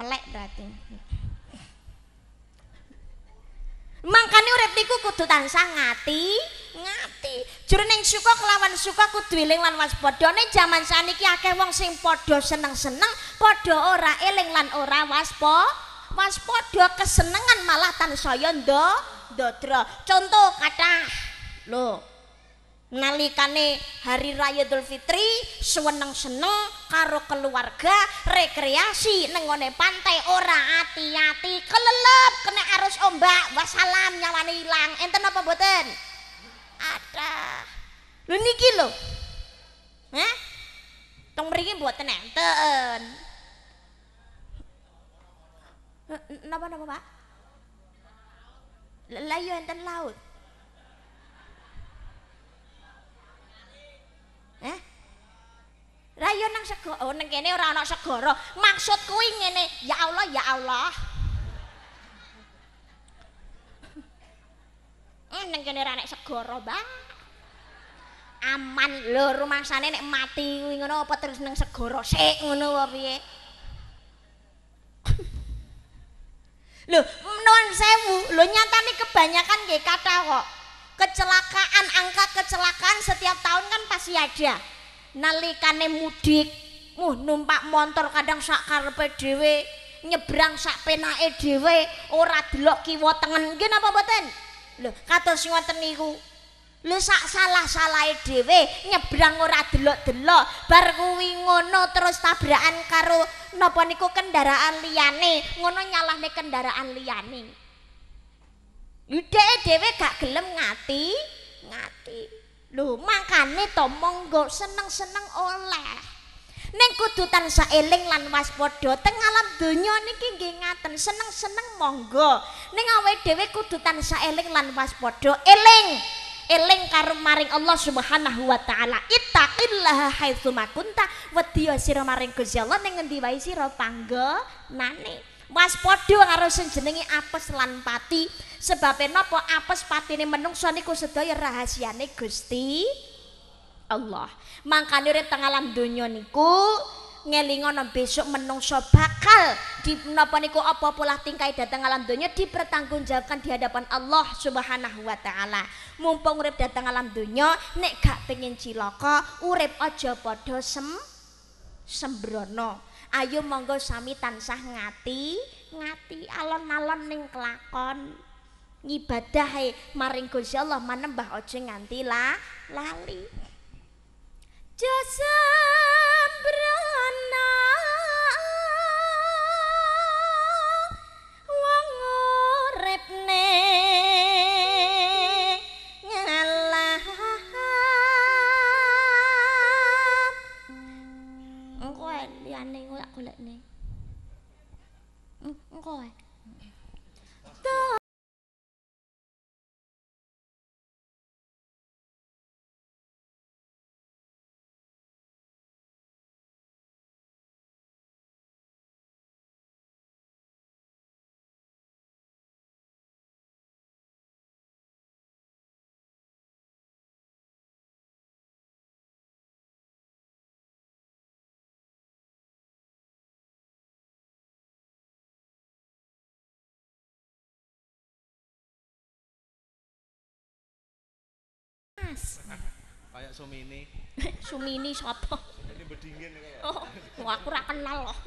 melek berarti makanya urip niku kudu tansah ngati ngati jroning suka kelawan suka kudu eling lan waspada ne jaman saniki akeh wong sing padha seneng-seneng padha ora eling lan ora waspa waspada kesenengan malah tansaya ndo contoh kata lho nalikane hari raya Idul Fitri seneng-seneng karo keluarga rekreasi nengone pantai ora hati-hati kelelep kena arus ombak wassalam nyawane hilang enten apa boten ada lu niki lo eh tong mriki mboten enten napa napa pak lah enten laut Eh? Rayo nang segoro, oh, nang kene ora ana segoro. Maksudku kuwi ngene, ya Allah, ya Allah. Eh, nang kene ora ana segoro, Bang. Aman lho rumah sana nek mati kuwi ngono apa terus nang segoro sik ngono apa piye? Lho, nuwun sewu, lho nyatane kebanyakan nggih kata kok. kecelakaan angka kecelakaan setiap tahun kan pasti ada nalikane mudik muh numpak motor kadang sak karepe dhewe nyebrang sak penake dhewe ora delok kiwa tengen iki napa mboten lho kados ngoten niku lho sak salah-salahe dhewe nyebrang ora delok-delok bar kuwi ngono terus tabrakan karo napa niku kendaraan liyane ngono nyalahne kendaraan liyane Yudhe dhewe gak gelem ngati, ngati. Lho, mangkane to monggo seneng-seneng oleh. Ning kudu tansah eling lan waspada teng alam donya niki nggih ngaten, seneng-seneng monggo. Ning awake dhewe kudu tansah eling lan waspada, eling. eling karo maring Allah Subhanahu wa taala ittaqillaha haitsu makunta wa tiyasira maring Gusti Allah ning endi wae sira panggo nane waspada karo sing jenenge apes lan pati sebab napa apes patine menungsa niku sedaya rahasiane Gusti Allah. Mangkane urip teng alam donya niku ngelingono besok menungsa bakal di niku apa pola tingkai datang alam donya dipertanggungjawabkan di hadapan Allah Subhanahu wa taala. Mumpung urip datang alam donya nek gak pengin ciloko urip aja padha sem sembrono. ayo monggo sami tansah ngati ngati alon-alon ning kelakon ngibadah maring Gusti Allah manembah aja nganti lali jasa berenang 我。Kayak sumini. sumini sapa? Ini bedingin kayak. Oh, aku ra kenal loh.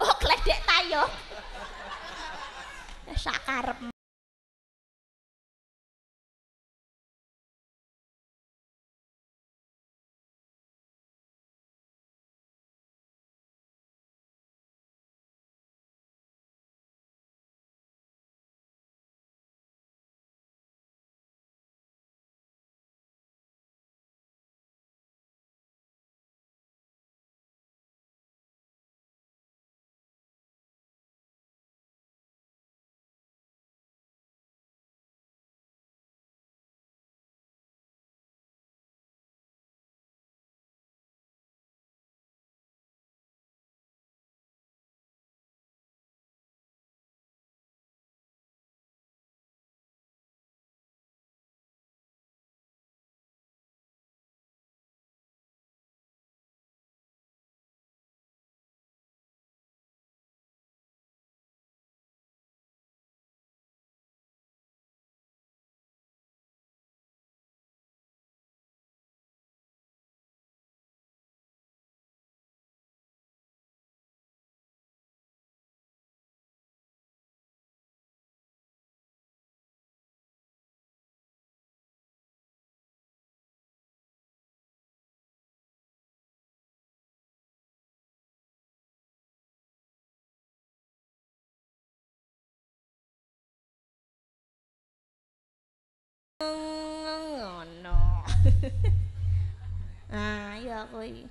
oh, kledek tayo. Eh, Sakarep. ngono. Oh, ah, iya kuwi.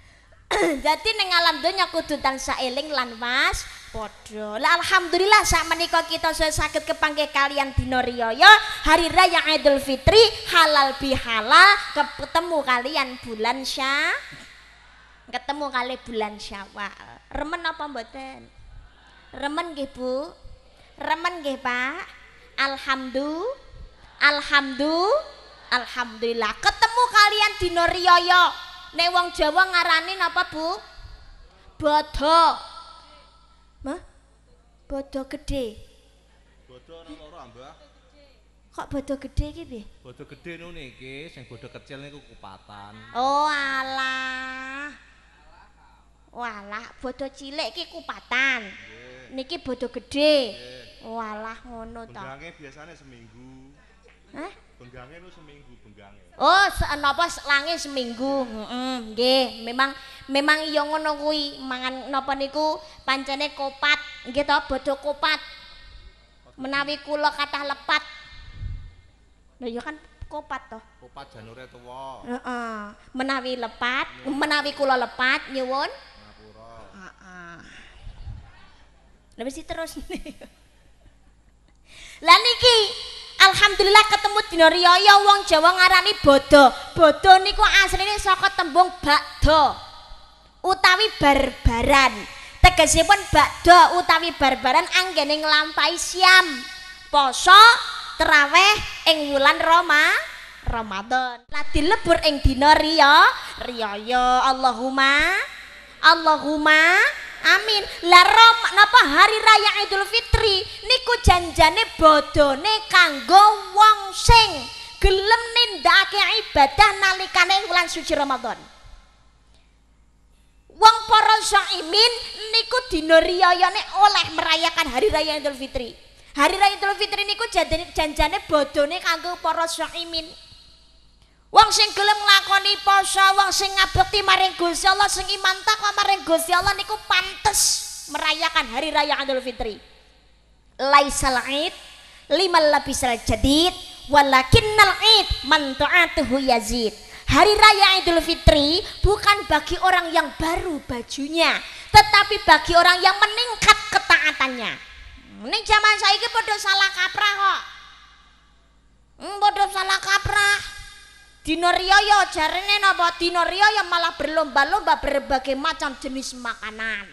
Dadi ning alam donya kudu tansah eling lan was padha. alhamdulillah sakmenika kita sudah sakit kepangke kalian dina riyaya hari raya Idul Fitri halal bihalal ketemu kalian bulan Syah. Ketemu kali bulan Syawal. Remen apa mboten? Remen nggih, Bu? Remen nggih, Pak? Alhamdulillah. Alhamdulillah, Alhamdulillah. Ketemu kalian di Noriyoyo. Nek wong Jawa ngaranin apa bu? Bodo. Ma? Bodo gede. Bodo nang loro ambah. Kok bodo gede iki piye? Bodo gede nu niki, sing bodo kecil niku kupatan. Oh alah. Walah, bodo cilik iki kupatan. Yeah. Niki bodo gede. Yeah. Walah ngono to. Ndange biasane seminggu. Benggange lu seminggu benggange. Oh, eh, napa langit seminggu? Heeh, nggih, memang memang iya ngono kuwi. Mangan napa niku pancene kopat, nggih to, bodho kopat. Menawi kula kathah lepat. Lah iya kan kopat toh Kopat janure tuwa. Heeh. Menawi lepat, menawi kula lepat nyuwun. Ngapura. Heeh. Uh Lah mesti terus. Lah niki Alhamdulillah ketemu dino riyoyo wong Jawa ngarani bodo bodo niku asli ini soko tembung bakdo utawi barbaran tegesi pun bakdo utawi barbaran anggene ngelampai siam poso traweh ing wulan Roma Ramadan lah dilebur ing dina riyo riyoyo Allahumma Allahumma Amin. Lah rom napa hari raya Idul Fitri niku janjane bodone kanggo wong sing gelem nindakake ibadah nalikane wulan suci Ramadan. Wong poro imin niku dina oleh merayakan hari raya Idul Fitri. Hari raya Idul Fitri niku janjane bodone kanggo poro imin Wong sing gelem nglakoni puasa, wong sing ngabekti maring Gusti Allah, sing iman takwa maring Gusti Allah niku pantes merayakan hari raya Idul Fitri. Laisal Id limal labisal jadid walakinnal Id man tu'atuhu yazid. Hari Raya Idul Fitri bukan bagi orang yang baru bajunya, tetapi bagi orang yang meningkat ketaatannya. Ini zaman saya ini bodoh salah kaprah kok. bodoh hmm, salah kaprah. Dino Riyoyo jarene napa Dino Riyoyo malah berlomba-lomba berbagai macam jenis makanan.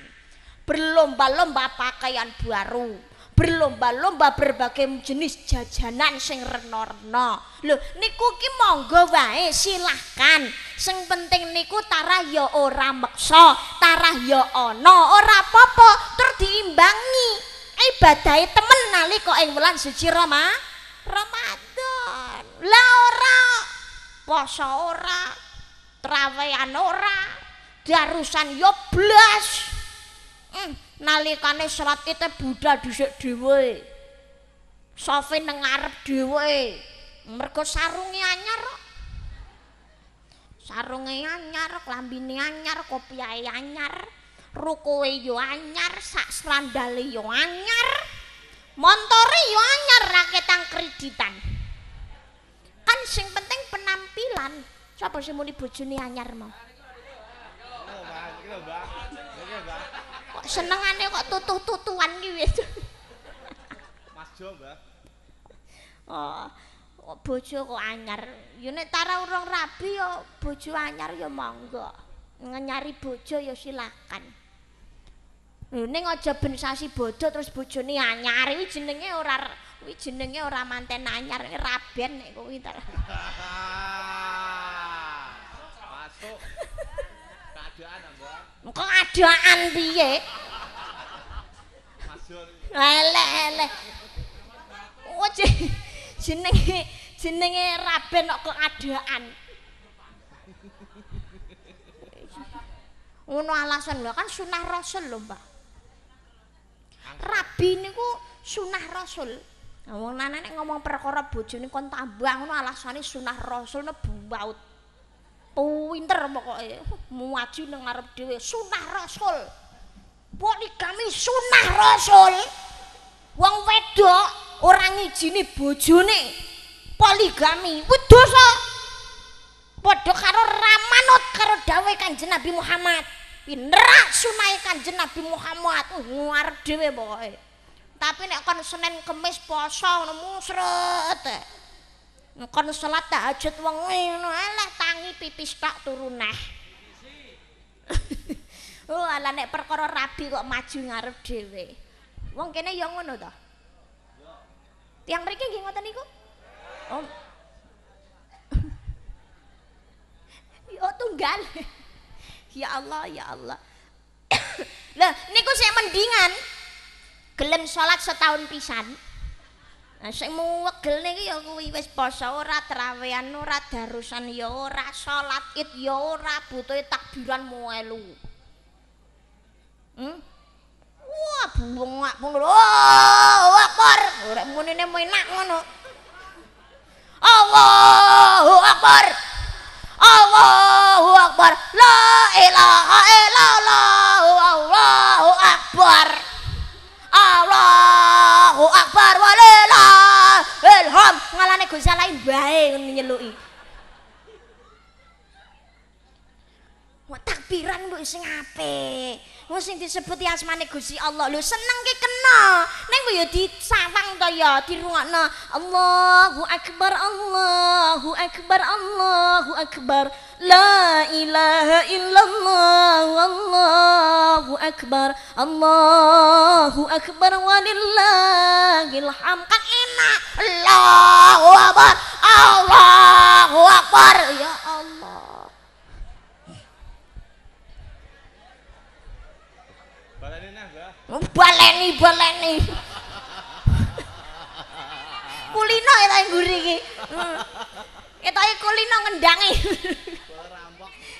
Berlomba-lomba pakaian baru, berlomba-lomba berbagai jenis jajanan sing renorno. Lho, niku ki monggo wae silahkan. Sing penting niku tarah ya ora meksa, tarah ya ana, ora popo. apa tur diimbangi ibadahe temen nalika ing wulan suci Ramadan. Lah ora poso ora trawean ora darusan yo blas hmm, nalikane salat kita budal dhisik dhewe sofe nang arep dhewe mergo sarunge anyar sarunge anyar klambine anyar kopiahe anyar rukuwe yo anyar sak slandale yo anyar montore yo anyar raketang kreditan kan sing penting penampilan coba sih muni buju ini anjar mau kok seneng aneh kok tutuh-tutuhan gitu mas jo mbak oh kok bojo kok anyar ya nek tara urung rabi yo bojo anyar yo monggo nyari bojo ya silakan Ning aja ben sasi bodho terus bojone anyar iki jenenge ora kuwi jenenge ora manten anyar iki raben nek kuwi ta. Masuk. Kadoan, Mbak. Kok adoan piye? Elek-elek. Oce. Oh, jenenge jenenge raben kok kadoan. Ngono alasan loh, kan sunah rasul loh Mbak. rabi niku sunah rasul wong lanane ngomong perkara bojone kon tambah ngono alasane sunah rasul nebuwaut pinter pokoke muaji nang ngarep dhewe sunah rasul poligami sunah rasul wong wedok ora ngijini bojone poligami wedosa padha karo ramanut karo dawuh Kanjeng Nabi Muhammad pinrak sunai kanjeng Nabi Muhammad uh, ngarep nguar dhewe pokoke. Tapi nek kon Senin Kamis poso ngono musret. Eh. Kon salat tahajud wengi ngono alah tangi pipis tak turuneh. oh ala nek perkara rabi kok maju ngarep dhewe. Wong kene ya ngono to. Tiang mriki nggih ngoten niku? Oh. Yo tunggal. Ya Allah, ya Allah. Lah, niku sing mendingan gelem salat setahun pisan. Nah, sing muwegel niki ya kuwi wis poso ora trawean ora darusan ya ora salat id ya ora butuh takbiran muelu. Hmm? Wah, bungak pun lho. Wakor. Oh, ora munine menak ngono. Allahu Akbar. Allahu Akbar La ilaha illallah Allahu Akbar Allahu Akbar walillah ilham ngalane Gusti lain bae nyeluki Wah takbiran lu sing ape? Lu sing disebut asmane Gusti Allah lu seneng ke kena. Neng yo dicawang to ya dirungokno. Allahu akbar Allahu akbar Allahu akbar. La ilaha illallah wallahu akbar. Allahu akbar walillahil hamd. Kan enak. Allahu akbar. Allahu akbar. Ya Allah. Baleni Baleni baleni. kulino yang ngguri hmm. ki Itu yang kulino ngendangi.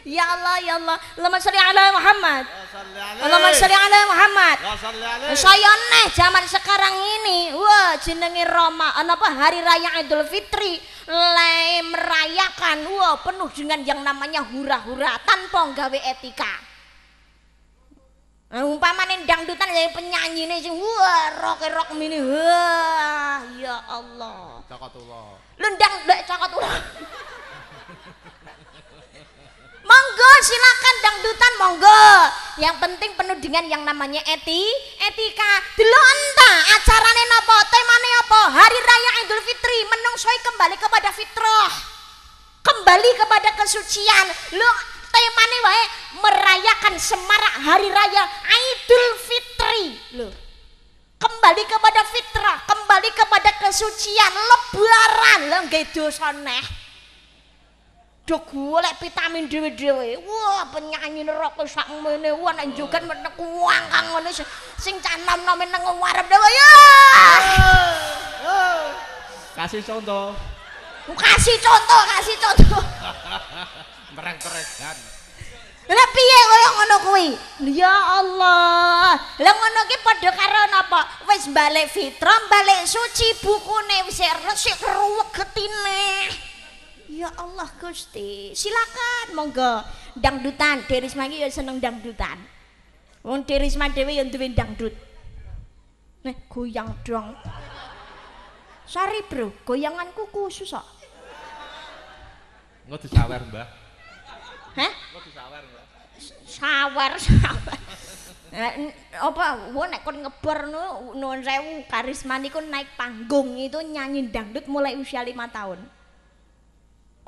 Ya Allah, ya Allah. lama sholli ala Muhammad. Ya, lama sholli ala Muhammad. Ya, Saya zaman sekarang ini, wah jenenge Roma, apa hari raya Idul Fitri, le merayakan wah penuh dengan yang namanya hura-hura tanpa gawe etika. Eh, umpama nih dangdutan penyanyi nih sih, wah rock-rock mini wah ya Allah cakatullah lu dek cakatullah monggo silakan dangdutan monggo yang penting penuh dengan yang namanya eti etika Dulu entah acarane napa temane apa hari raya Idul Fitri menungsoi kembali kepada fitrah kembali kepada kesucian lu temane wae merayakan semarak hari raya Idul Fitri lho kembali kepada fitrah kembali kepada kesucian lebaran lho nggih dosa neh do golek vitamin dhewe-dhewe wah penyanyi rock sak mene wah nek jogan metek uang kang ngono sing cah nom-nome nang ngarep dhewe ya kasih contoh kasih contoh kasih contoh mereng-merengan lah piye kaya ngono kuwi ya Allah lah ngono ki padha karo napa wis balik fitra balik suci bukune wis resik ruwet getine ya Allah Gusti silakan monggo dangdutan Derisma iki ya seneng dangdutan wong Derisma dhewe ya duwe dangdut nek goyang dong sari bro goyanganku khusus kok ngono disawer mbah Hah? Sawer, sawer, apa wo nek kon ngebor nu nuan sewu karisma niku naik panggung itu nyanyi dangdut mulai usia lima tahun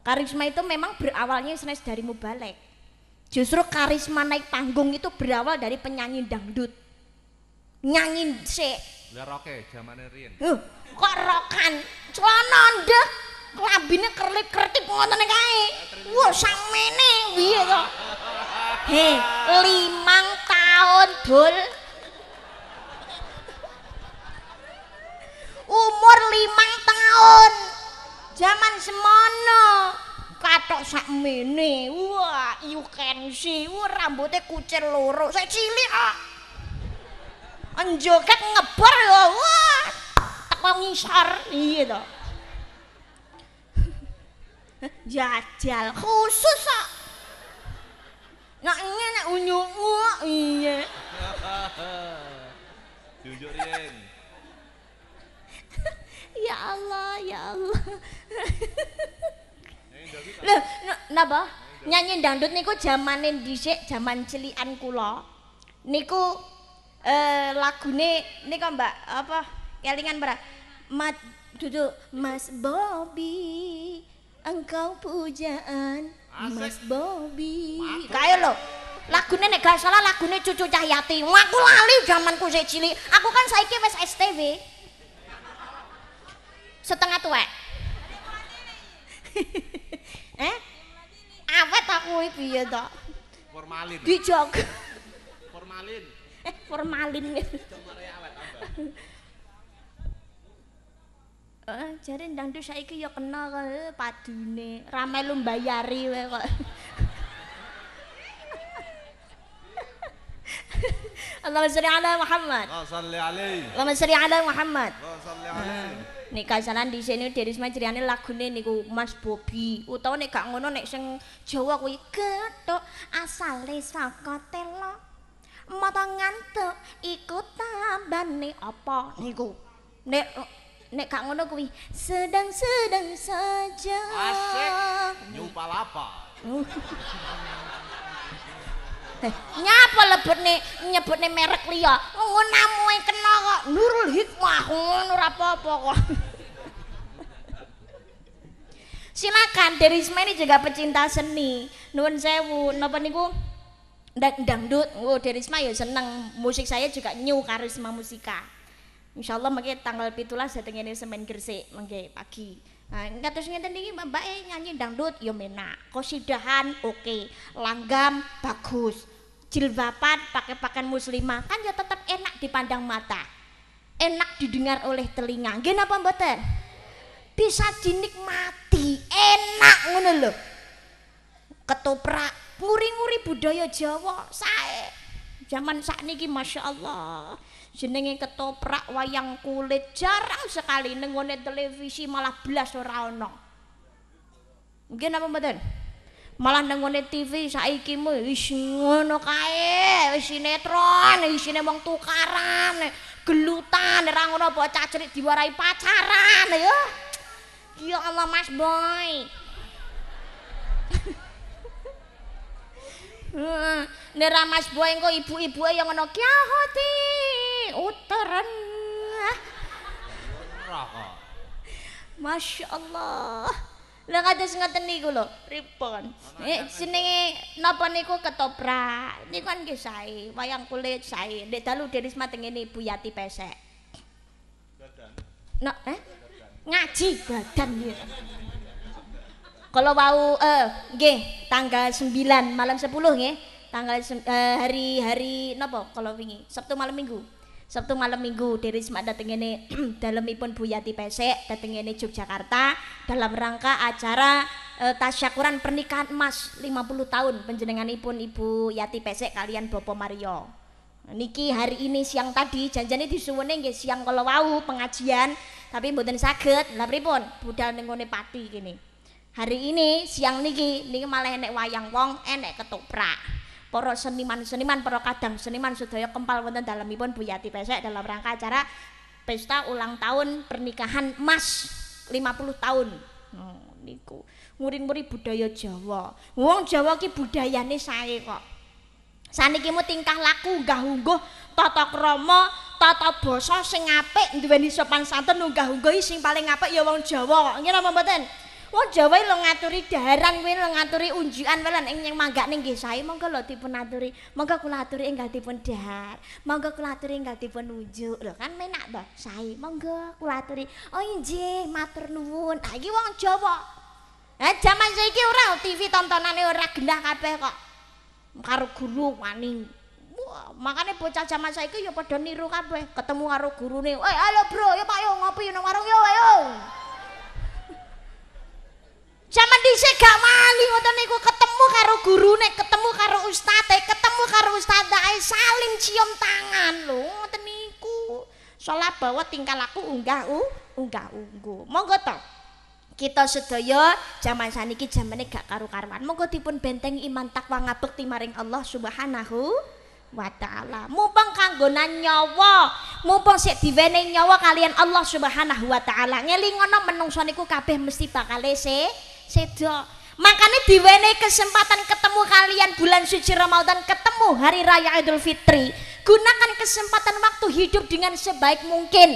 karisma itu memang berawalnya senes dari mubalek justru karisma naik panggung itu berawal dari penyanyi dangdut nyanyi se lah roke zaman erin. Huh, kok rokan celana ndek labine kerlip-kertip ngoten kae. Wah, samene piye to? He, limang taun, Dul. Umur 5 taun. Zaman semono. Katok sakmene. Wah, you can see, wah rambute kucir loro. Sak cilik kok. Oh. Njoget ngebor ya. Wah, teko ngisor. Iya to. jajal khusus sok nak ini nak unyuk gua iya jujur ya Allah ya Allah lho kenapa nyanyi dangdut niku jamanin disik jaman cilian kula niku eh lagune niku mbak apa kelingan mas Bobby engkau pujaan Asik. Mas Bobi. Kae lho. Lagune nek gak salah lagune Cucu Cahyati. Aku lali zamanku sik cilik. Aku kan saiki wis STW. Setengah tuwek. eh? Awet aku iki piye to? Formalin. Dijog. Formalin. Eh, formalin. Jamare awet. Eh, jare ndangdu saiki ya kena eh, padune, rame lu mbayari wae kok. Allahumma shalli ala Muhammad. Allahumma shalli ala Muhammad. Allahumma shalli ala. Nek kasalan di sini dari semua ceriane lagune niku Mas Bobi. Utawa nek gak ngono nek sing Jawa kuwi gethuk asale saka telo. Mata ngantuk iku tambane apa niku? Nek nek kak ngono kuwi sedang-sedang saja asik nyupa lapa uh. nyapa lebet nih nyebut nih merek liya ngunamu yang e kena kok nurul hikmah ngono apa-apa kok silakan dari ini juga pecinta seni nuwun sewu napa niku dangdut oh Derisma ya seneng musik saya juga new karisma musika Insya Allah mungkin tanggal pitulah saya tengini semen Gresik, mungkin pagi Nah, enggak terus ngeten iki mbak e nyanyi dangdut yo menak. Kosidahan oke, langgam bagus. Jilbaban pakai pakaian muslimah kan ya tetap enak dipandang mata. Enak didengar oleh telinga. Nggih napa mboten? Bisa dinikmati, enak ngono lho. Ketoprak, nguri-nguri budaya Jawa sae. Zaman sak niki masyaallah. Allah jenenge ketoprak wayang kulit jarang sekali nengone televisi malah belas ora ono mungkin apa mboten malah nengone TV saiki mu ngono kae wis sinetron wis wong tukaran gelutan ora ngono bocah cilik diwarai pacaran ya ya Allah Mas Boy Nera mas buah engko ibu-ibu yang ngono kia hoti uteran. Masya Allah. Lah kados ngoten niku lho, ripon. Nek eh, jenenge napa niku ketoprak. Niku kan nggih sae, wayang kulit sae. Nek dalu deris mate ngene Bu Yati pesek. Badan. No, eh? Ngaji badan ya. kalau wau eh nggih tanggal 9 malam 10 nggih tanggal eh, hari hari napa kalau wingi Sabtu malam Minggu Sabtu malam Minggu dari semak dateng ini ipun Bu Yati Pesek dateng ini Yogyakarta dalam rangka acara e, tasyakuran pernikahan emas 50 tahun penjenenganipun Ibu Yati Pesek kalian Bopo Mario niki hari ini siang tadi janjane di nggih siang kalau wau pengajian tapi mboten saged lha pripun budal ning pati kene hari ini siang niki niki malah enek wayang wong enek ketoprak para seniman-seniman para kadang seniman sedaya kempal wonten dalemipun Bu Yati Pesek dalam rangka acara pesta ulang tahun pernikahan emas 50 tahun oh, niku muring-muring budaya Jawa wong Jawa ki budayane saya kok saniki mu tingkah laku gak ungguh tata krama tata basa sing apik duweni sopan santun gak ungguh sing paling apik ya wong Jawa kok ngira apa mboten Wong Jawa lo ngaturi daharan kuwi lo ngaturi unjukan lan ing yang mangga ning nggih sae monggo lo dipun aturi. Monggo kula aturi enggak dipun dahar. Monggo kula aturi enggak dipun unjuk. Lho kan menak to sae. Monggo kula aturi. Oh nggih, matur nuwun. Ha iki wong Jawa. Eh jaman saiki ora TV tontonane ora gendah kabeh kok. Karo guru wani. Wah, makanya bocah zaman saiki ya padha niru kabeh. Ketemu karo gurune. Eh, halo Bro, ya Pak, yo ngopi nang warung yo, Ayo. Zaman dhisik gak wali ngoten niku ketemu karo gurune, ketemu karo ustate, ketemu karo ustadae saling cium tangan lho ngoten niku. Salah bawa tingkah aku unggah u, unggah unggu. Monggo to. Kita sedaya zaman saniki jamane gak karu-karuan. Monggo dipun benteng iman takwa ngabekti maring Allah Subhanahu wa taala. Mumpung kanggonan nyawa, mumpung sik diwene nyawa kalian Allah Subhanahu wa taala. Ngelingono menungso niku kabeh mesti bakal sih sedok Makanya diwene kesempatan ketemu kalian bulan suci Ramadan, ketemu hari raya Idul Fitri. Gunakan kesempatan waktu hidup dengan sebaik mungkin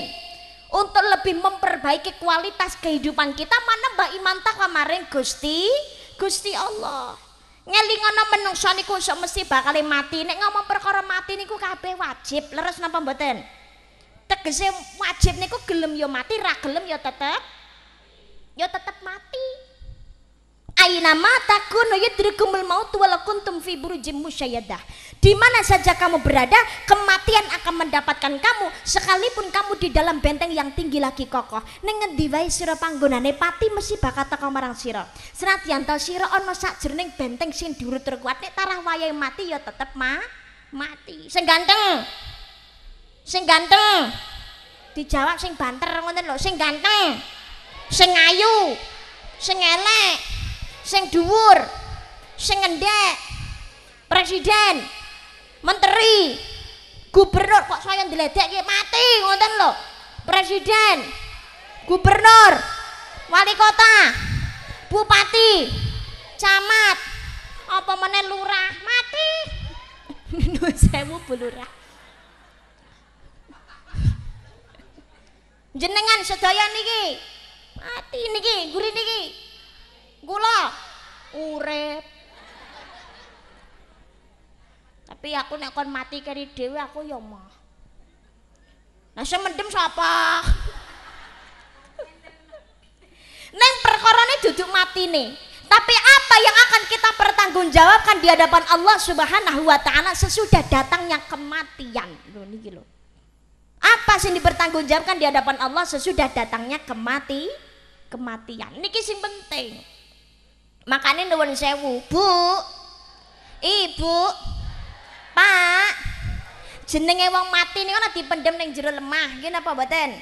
untuk lebih memperbaiki kualitas kehidupan kita mana Mbak Iman tak kemarin Gusti Gusti Allah ngelingono menungso niku sok mesti bakal mati nek ngomong perkara mati niku kabeh wajib leres napa mboten tegese wajib niku gelem yo ya mati ra gelem yo ya tetep yo ya tetep mati Aina mata kuno yudrikumul ya maut walau kuntum fi burujim musyayadah. Di mana saja kamu berada, kematian akan mendapatkan kamu sekalipun kamu di dalam benteng yang tinggi lagi kokoh. Ning ngendi siro sira panggonane pati mesti bakal teka marang sira. Senadyan siro ono sak sajroning benteng sin diurut terkuat nek tarah wayai mati ya tetep ma mati. Sing ganteng. Sing ganteng. Dijawab sing banter ngoten lo sing ganteng. Sing ayu. Sing elek sing dhuwur, sing ngendhek, presiden, menteri, gubernur kok saya diledek ki mati ngoten lho. Presiden, gubernur, wali kota, bupati, camat, apa meneh lurah, mati. Nuwun sewu Bu Lurah. Jenengan sedaya niki mati niki, guri niki Gula urep, Tapi aku nek mati kari dewi aku ya mah. Nah siapa? siapa Neng perkorone duduk mati nih. Tapi apa yang akan kita pertanggungjawabkan di hadapan Allah Subhanahu wa taala sesudah datangnya kematian. Loh niki loh. Apa sih dipertanggungjawabkan di hadapan Allah sesudah datangnya kemati kematian. Niki sing penting. makanya nuwun sewu bu ibu pak jenenge wong mati ini kalau dipendam yang jero lemah gini apa buatan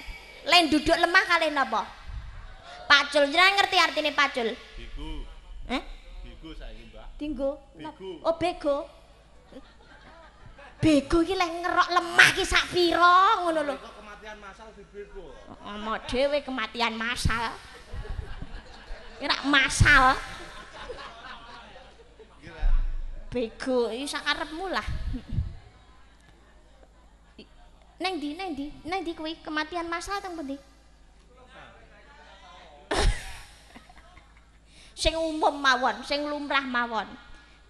lain duduk lemah kali apa pacul jangan ngerti artinya pacul bigu eh? bigu saya mbak tinggu bigu oh bego bego ini lain ngerok lemah ini sak piro ngono lho kematian masal di bego ngomong dewe kematian masal ini masal bego iki sak arepmu lah Neng di neng neng di kuwi kematian masal teng pundi Sing umum mawon sing lumrah mawon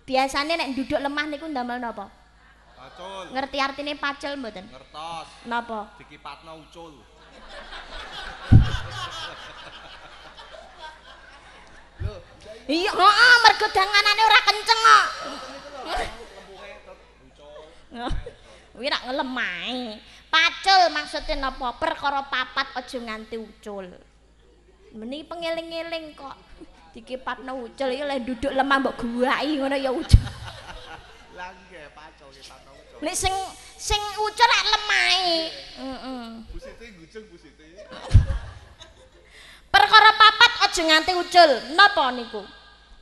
Biasane nek duduk lemah niku ndamel napa Pacul Ngerti artine pacul mboten Ngertos Napa dikipatno ucul Iya, heeh, mergo danganane ora kenceng kok. Wi nak ngelemai. Pacul maksudnya napa? Perkara papat aja nganti ucul. Meni pengeling-eling kok. Dikipatno ucul iki le duduk lemah mbok guwai ngono ya ucul. Lah nggih, pacul kipatno ucul. Nek sing sing ucul lek lemai. Heeh. Busite ngucul busite. perkara papat aja nganti ucul napa niku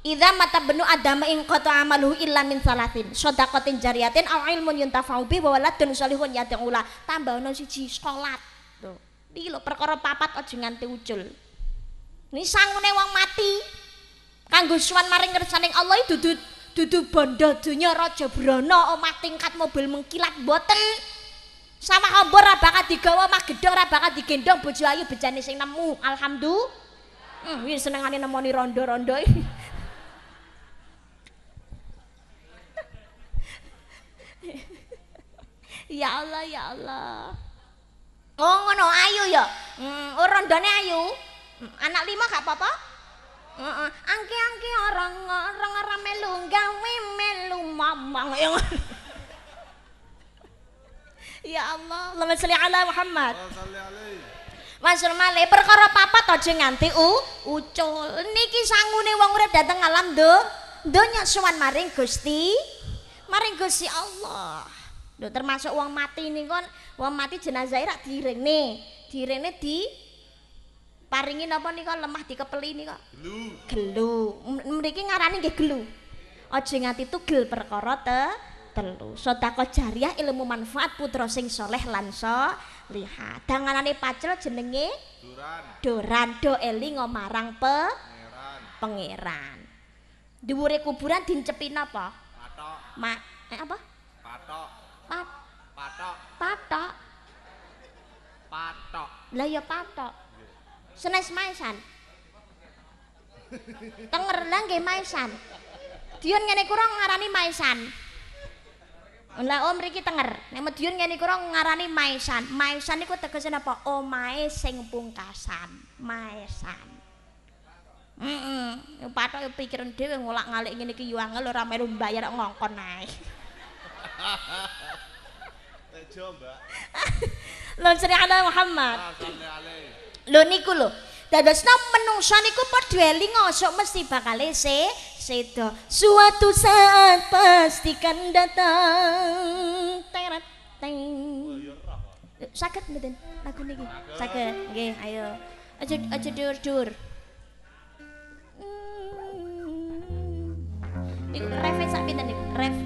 Ida mata benu adama ing koto amaluhu illa min salatin sodakotin jariatin aw ilmun yuntafau bi wawala dan usalihun yadeng ula tambah ada siji sholat tuh ini lho perkara papat aja nganti ucul ini sangune wong mati kanggo suan mari ngersaning Allah itu duduk duduk bondo dunya raja brono omah tingkat mobil mengkilat boten sama ombor ora bakal digawa mah gedhong ora bakal digendong bojo ayu bejane sing nemu alhamdulillah hmm, ini senengane nemoni rondo-rondo ya Allah ya Allah oh ngono ayu ya hmm, oh rondone ayu hmm, anak lima gak apa-apa angki angki orang-orang ramelu gawe melu mamang ya Ya Allah, Allahumma sholli ala Muhammad. Masyur malih, perkara papat, toje nganti u ucul niki sangune wong urip dateng alam do donya suwan maring Gusti maring Gusti Allah. Lho termasuk wong mati ini kon wong mati jenazah rak direne, direne di paringi napa nika lemah dikepeli nika. Gelu. Gelu. Mriki ngarani nggih gelu. Aja nganti tugel perkara te telu sedekah jariah ilmu manfaat putra sing soleh lan lihat danganane pacel jenenge Duran Duran do marang pe Pengeran dhuwure kuburan dincepi napa patok Ma, eh, apa patok Pat patok patok patok lah ya patok senes maisan tenger lah nggih maisan Dion ngene kurang ngarani maisan Lah om mriki tenger. Nek Madiun ngene kuwi ngarani maesan. Maesan iku tegese napa? Omae oh, sing pungkasan. Maesan. Heeh. Mm Yo patok yo pikiran dhewe ngolak-ngalik ngene iki yo angel ora melu mbayar ngongkon ae. Tejo, Mbak. Lon sri ala Muhammad. Ah, lho niku lho. Dados menungsa niku padha elingo sok mesti bakal se Seto suatu saat pastikan datang terat teng sakit mboten lagu niki sakit oke ayo aja aja dur dur hmm. Niku ref sak pinten niku? Ref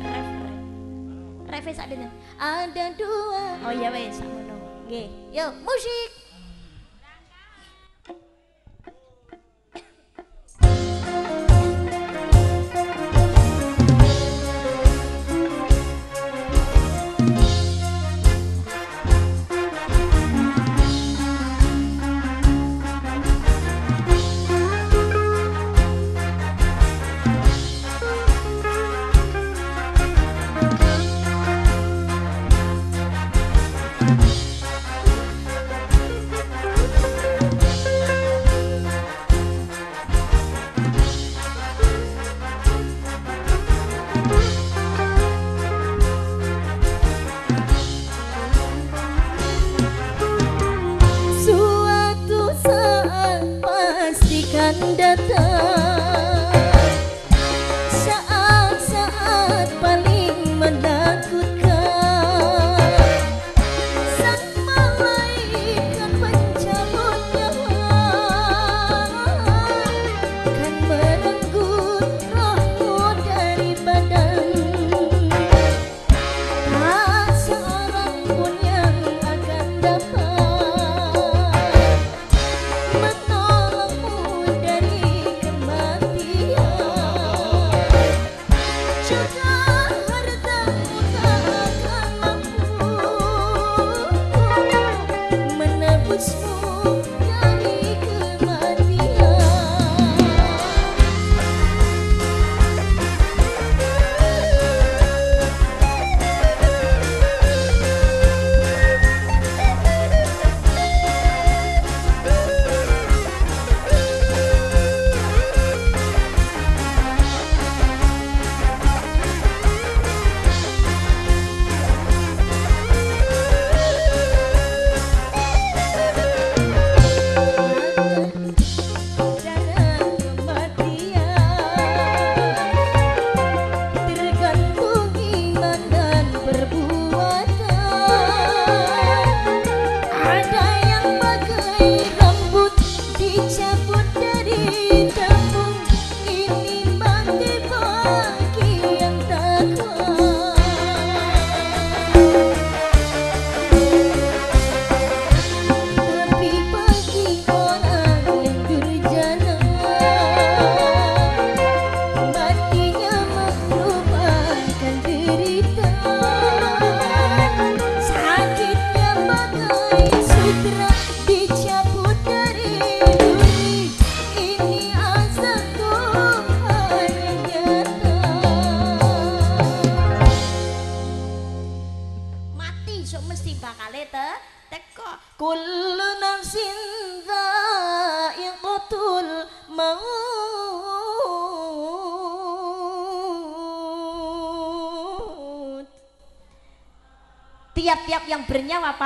ref ref sak pinten? Ada dua. Oh iya wes sak ngono. oke yo musik.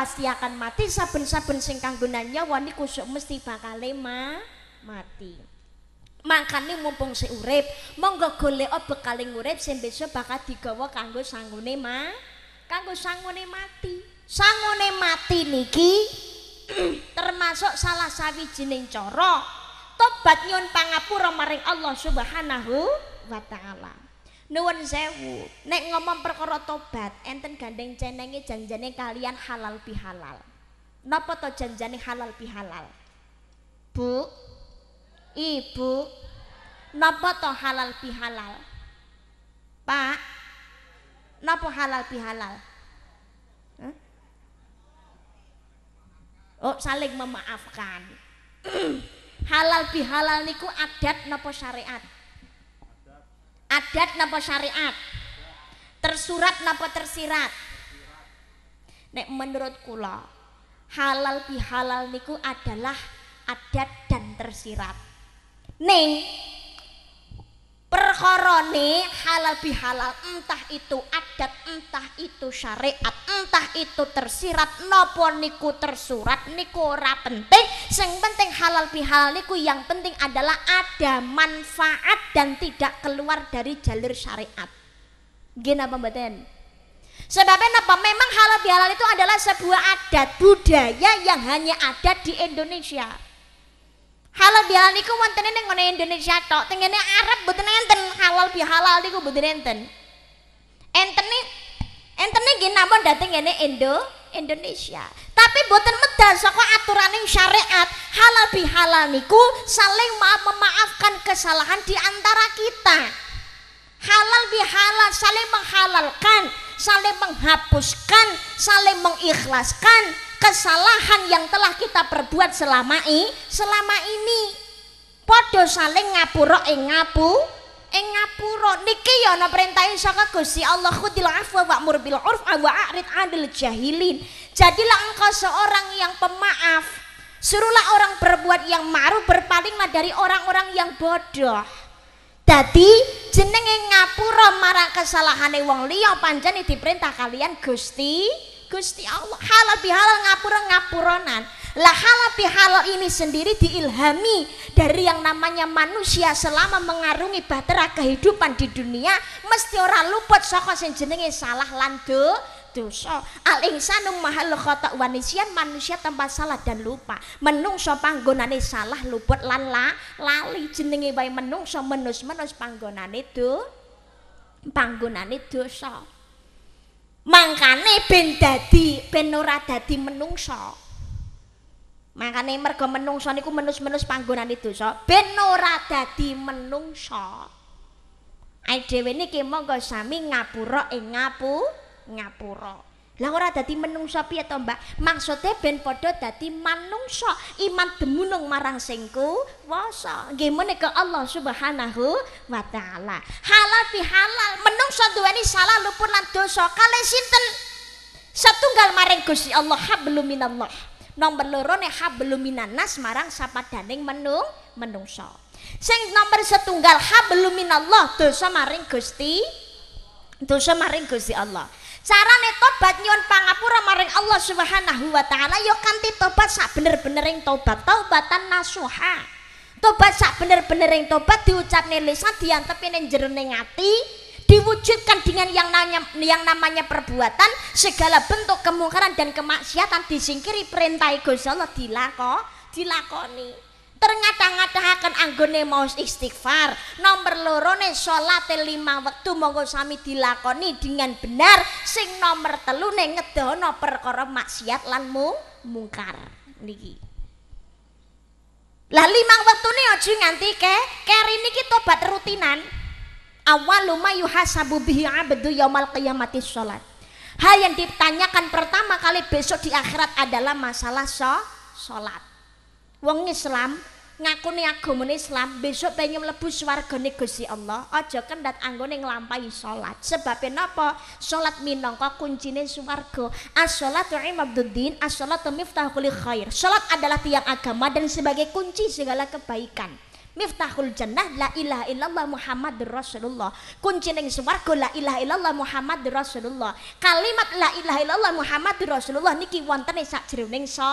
pasti akan mati saben-saben sing kanggo Wani kusuk mesti bakal ma mati. Makane mumpung sik urip, monggo goleko bekal ing urip sing bisa bakal digawa kanggo sangune ma kanggo sangune mati. Sangune mati niki termasuk salah sawijining cara tobat nyun pangapura maring Allah Subhanahu wa taala. Nuwun sewu. Nek ngomong perkara tobat, enten gandeng cenenge janjane kalian halal pi halal. Napa to janjane halal pi halal? Bu, Ibu, napa to halal pi halal? Pak, napa halal pi halal? Oh, saling memaafkan. halal halal niku adat napa syariat? adat napa syariat tersurat napa tersirat nek menurut kula halal bihalal niku adalah adat dan tersirat neng perkorone halal bihalal entah itu adat entah itu syariat entah itu tersirat nopo niku tersurat niku ora penting sing penting halal bihalal niku yang penting adalah ada manfaat dan tidak keluar dari jalur syariat gini apa mboten sebabnya apa? memang halal bihalal itu adalah sebuah adat budaya yang hanya ada di Indonesia halal bihalal niku wonten ning ngene Indonesia tok tengene Arab mboten enten halal bihalal niku mboten enten entene enten nggih namun Dateng ngene Indo Indonesia tapi mboten medal saka aturaning syariat halal bihalal niku saling ma memaafkan kesalahan di antara kita halal bihalal saling menghalalkan saling menghapuskan saling mengikhlaskan kesalahan yang telah kita perbuat selama ini, selama ini podo saling ngapuro, ing ngapu ing ngapuro niki ya ana perintah saka Gusti Allah khudil afwa wa'mur bil urf wa a'rid 'anil jahilin jadilah engkau seorang yang pemaaf suruhlah orang berbuat yang ma'ruf berpalinglah dari orang-orang yang bodoh jadi jenenge ngapura marang kesalahane wong liya panjeni diperintah kalian Gusti Gusti Allah halal bihalal ngapura ngapuronan lah halal bihalal ini sendiri diilhami dari yang namanya manusia selama mengarungi batera kehidupan di dunia mesti orang luput sokong sing jenenge salah lando dosa al insanu mahal khotak wanisian manusia tempat salah dan lupa menungso panggonane salah luput lan la, lali jenenge bayi menungso menus menus panggonane itu panggonane dosa mangkane ben dadi ben ora dadi menungsa mangkane merga menungsa niku menus-menus panggonane dosa ben ora dadi menungso ae dhewe niki monggo sami ngapura ing ngapu ngapura, ngapu, ngapura. Lah ora dadi menungsa piye to, Mbak? Maksude ben padha dadi manungsa, iman demunung marang sing kuwasa. Nggih menika Allah Subhanahu wa taala. Halal fi halal, menungsa duweni salah luput lan dosa. Kale sinten? Satunggal maring Gusti Allah hablum minallah. Nomor loro nek hablum minannas marang sapadaning menung menungsa. Sing nomor setunggal hablum minallah dosa maring Gusti dosa maring Gusti Allah. carane tobat nyuwun pangapura maring Allah Subhanahu wa taala ya kanthi tobat sak bener benering tobat taubatan nasuha tobat sak bener benering tobat diucapne lisan diantepi ning jroning ati diwujudkan dengan yang namanya perbuatan segala bentuk kemungkaran dan kemaksiatan disingkiri perintah Gusti Allah dilakoni dilakoni terngata-ngatahaken anggone mau istighfar nomor lorone sholat lima waktu monggo sami dilakoni dengan benar sing nomor telune ngedono perkara maksiat lanmu mungkar niki lah lima waktu ini aja nganti ke keri kita tobat rutinan Awal ma yuhasabu bihi abdu yaumal qiyamati sholat hal yang ditanyakan pertama kali besok di akhirat adalah masalah sholat wong Islam ngaku nih agama Islam besok pengen mlebu swargane negosi Allah aja kendhat anggone sholat salat sebab sholat salat minangka kuncine swarga as imam imaduddin as-salatu miftahul khair sholat adalah tiang agama dan sebagai kunci segala kebaikan Miftahul jannah la ilaha illallah Muhammad Rasulullah. Kunci ning swarga la ilaha illallah Muhammad Rasulullah. Kalimat la ilaha illallah Muhammad Rasulullah niki wonten sak jroning so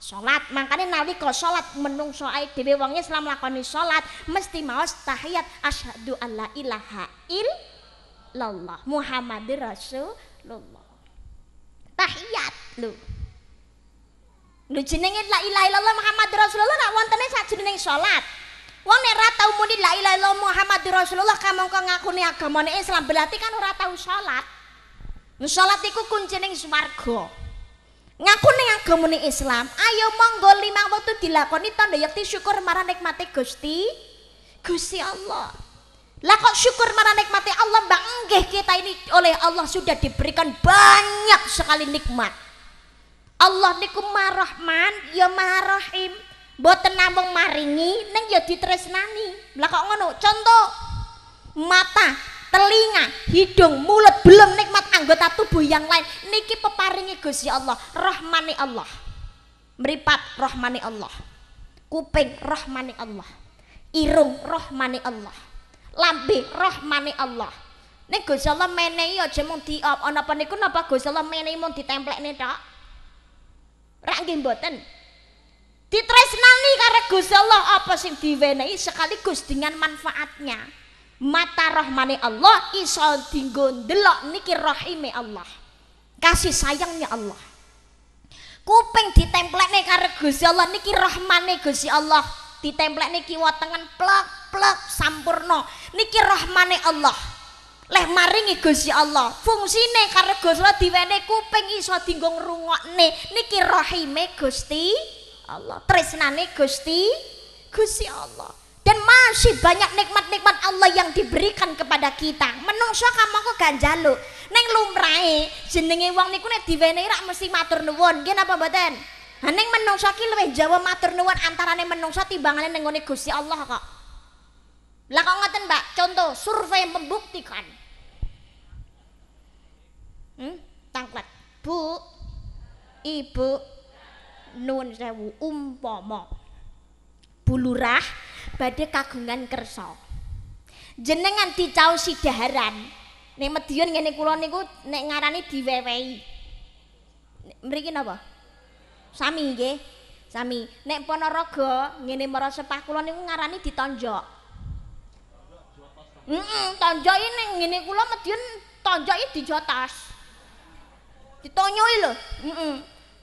salat makanya nalika kalau salat menung soai dewi wangnya selama lakoni salat mesti mau tahiyat asyhadu la ilaha illallah muhammadir rasulullah tahiyat lu lu jenengin la ilaha illallah muhammadir rasulullah nak wantannya saat jeneng salat Wong nek ora tau muni la ilaha illallah Muhammadur Rasulullah kamu kok ngakuni agamane Islam berarti kan ora tau salat. Salat iku kuncining swarga. ngaku ning agamane Islam ayo monggo lima waktu dilakoni tanda yakti syukur marang nikmate Gusti Gusti Allah lah syukur marang nikmate Allah mbak nggih kita ini oleh Allah sudah diberikan banyak sekali nikmat Allah niku marahman ya marahim boten namung maringi neng ya ditresnani lah kok ngono contoh mata telinga, hidung, mulut belum nikmat anggota tubuh yang lain niki peparingi Gusti Allah rahmani Allah meripat rahmani Allah kuping rahmani Allah irung rahmani Allah lambe rahmani Allah Nek Gusti Allah menehi aja mung di oh, ana apa niku napa Gusti Allah menehi mung ditemplekne tok Rak nggih mboten Ditresnani karo Gusti Allah apa sing diwenehi sekaligus dengan manfaatnya mata rahmane Allah iso dinggo ndelok niki rahime Allah. Kasih sayangnya Allah. Kuping ditemplekne karo Gusti Allah niki rahmane Gusti Allah. Ditemplekne kiwa tengen plek plek sampurna. Niki rahmane Allah. Leh maringi Gusti Allah. Fungsine karo Gusti Allah diwene kuping iso dinggo ngrungokne niki rahime Gusti Allah. Tresnane Gusti Gusti Allah. dan masih banyak nikmat-nikmat Allah yang diberikan kepada kita menungso kamu kok gak jaluk neng lumrai jenenge wong niku nek diwenehi rak mesti matur nuwun nggih mboten ha ning menungso ki luwih jawa matur nuwun antarane menungso timbangane ning ngene Gusti Allah kok lah kok ngoten Mbak contoh survei membuktikan hmm tangkat Bu Ibu nuwun sewu umpama bulurah badhe kagungan kersa. Jenengan dicau sidaharan. Nek Madiun ngene kula niku nek ngarani diwewei Mriki napa? Sami nggih. Sami. Nek Ponorogo ngene marasepah kula niku ngarani ditonjok. Heeh, mm -mm, tonjoki ning ngene kula Madiun tonjoki dijotos. Ditonyoi lho. Heeh.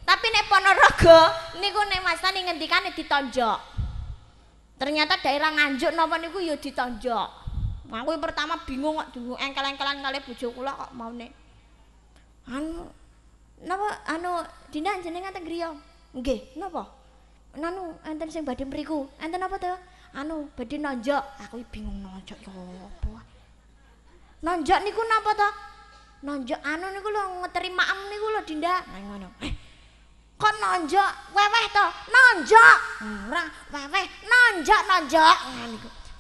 Tapi nek Ponorogo niku nek masane ngendikane ditonjok. ternyata daerah nganjuk napa niku ya ditonjok aku yang pertama bingung kok dungu engkel-engkelan kali bojo kula kok maune anu napa anu dina jenengan teng griya nggih napa anu enten sing badhe mriku enten apa to anu badhe nonjok aku bingung nonjok yo apa nonjok niku napa to nonjok anu niku lho ngeteri maem niku lho dinda ngono eh, kon nonjok weweh to nonjok ora weweh nonjok nonjok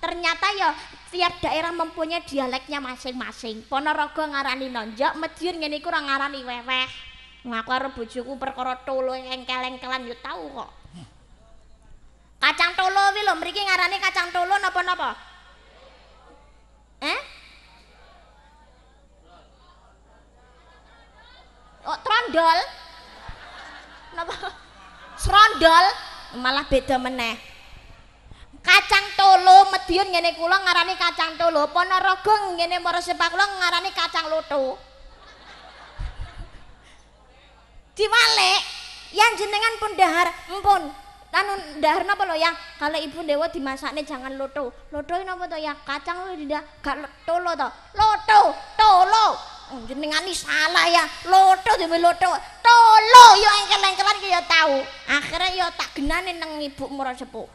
ternyata ya tiap daerah mempunyai dialeknya masing-masing ponorogo ngarani nonjok medir ngene iku ora ngarani weweh ngaku karo bojoku perkara tolo engkel-engkelan yo tau kok kacang tolo wi lho mriki ngarani kacang tolo napa-napa eh oh trondol napa srondol malah beda meneh kacang tolo medion ngene kula ngarani kacang tolo ponorogo ngene mara sepak kula ngarani kacang lutu diwalek yang jenengan pun dahar empun anu dahar napa lo ya kalau ibu dewa dimasaknya jangan lutu lutu ini apa ya kacang lu tidak gak tolo to, lutu tolo oh, jenengan ini salah ya lutu demi lutu Lho, yo engkel-engkelan iki yo tau. Akhire yo tak genane nang ibumu murah sepuh.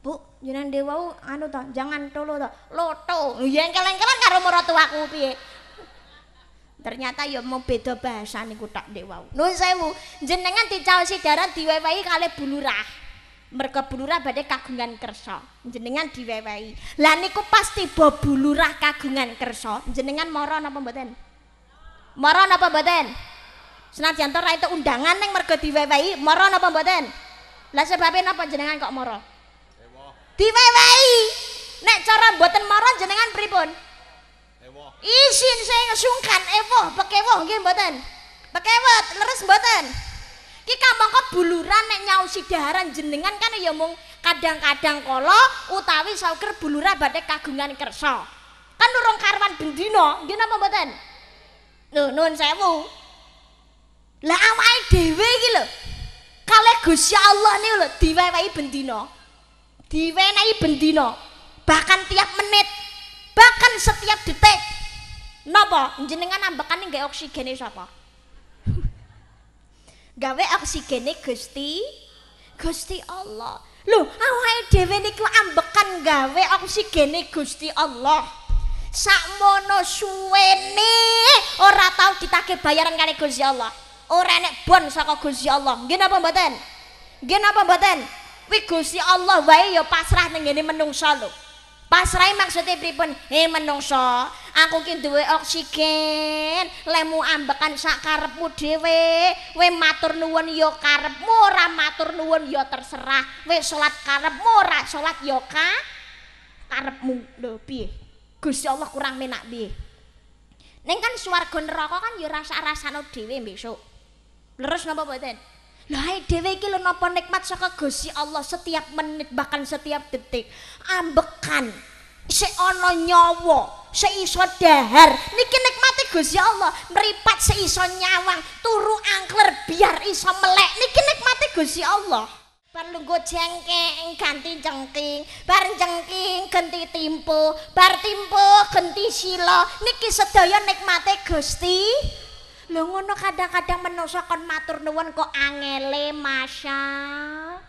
Bu, jenengan dewa anu to, jangan tolo to. Loto. Yo engkel-engkelan karo mertuaku piye? Ternyata yo mau beda bahasa niku tak dewa. Nuwun sewu, jenengan dicaosi darah diwewehi kali bulurah. Merka bulurah badai kagungan kerso Jenengan diwewehi Lah niku pasti bo bulurah kagungan kerso Jenengan moro napa mboten? Moro napa mboten? senajan ora itu undangan neng mergo diwewehi moro napa mboten lah sebabnya napa jenengan kok moro diwewehi nek cara mboten moro jenengan pripun isin saya ngesungkan evoh pekewoh nggih mboten pekewet leres mboten ki kampung kok buluran nek nyau sidaharan jenengan kan ya mung kadang-kadang kala utawi sauker buluran badhe kagungan kersa kan urung karwan bendina nggih napa mboten lho nuwun sewu Lah awake dhewe iki lho. Kale Gusti Allah niku lho diwewehi bendina. Diwenehi bendina. Bahkan tiap menit, bahkan setiap detik. Napa jenengan ambekane nggae oksigene sapa? Gawe oksigene Gusti Gusti Allah. Lho, awake dhewe niku ambekan gawe oksigene Gusti Allah. Sakmono suwene eh, ora tau ditake bayaran kali Gusti Allah. ora enek bon saka Gusti Allah. Nggih napa mboten? Nggih napa mboten? Kuwi Gusti Allah wae ya pasrah ning ngene menungsa lho. Pasrahe maksude pripun? Eh menungsa, aku ki duwe oksigen, lemu ambekan sak karepmu dhewe. Kowe matur nuwun ya karepmu, ora matur nuwun ya terserah. Kowe salat karepmu, ora salat ya ka karepmu. Lho piye? Gusti Allah kurang menak piye? Neng kan swarga neraka kan ya rasa-rasane dhewe besok. leres napa mboten Lha ae dhewe iki lho nikmat saka Gusti Allah setiap menit bahkan setiap detik. Ambekan sik ana nyawa, sik iso dahar. Niki nikmate Gusti Allah, mripat sik iso nyawang, turu angler biar iso melek. Niki nikmate Gusti Allah. Bar lunggu jengking ganti jengking, bar jengking ganti timpo, bar timpo ganti sila. Niki sedaya nikmate Gusti. lho ngono kadang-kadang menungso kon matur nuwun kok angele masya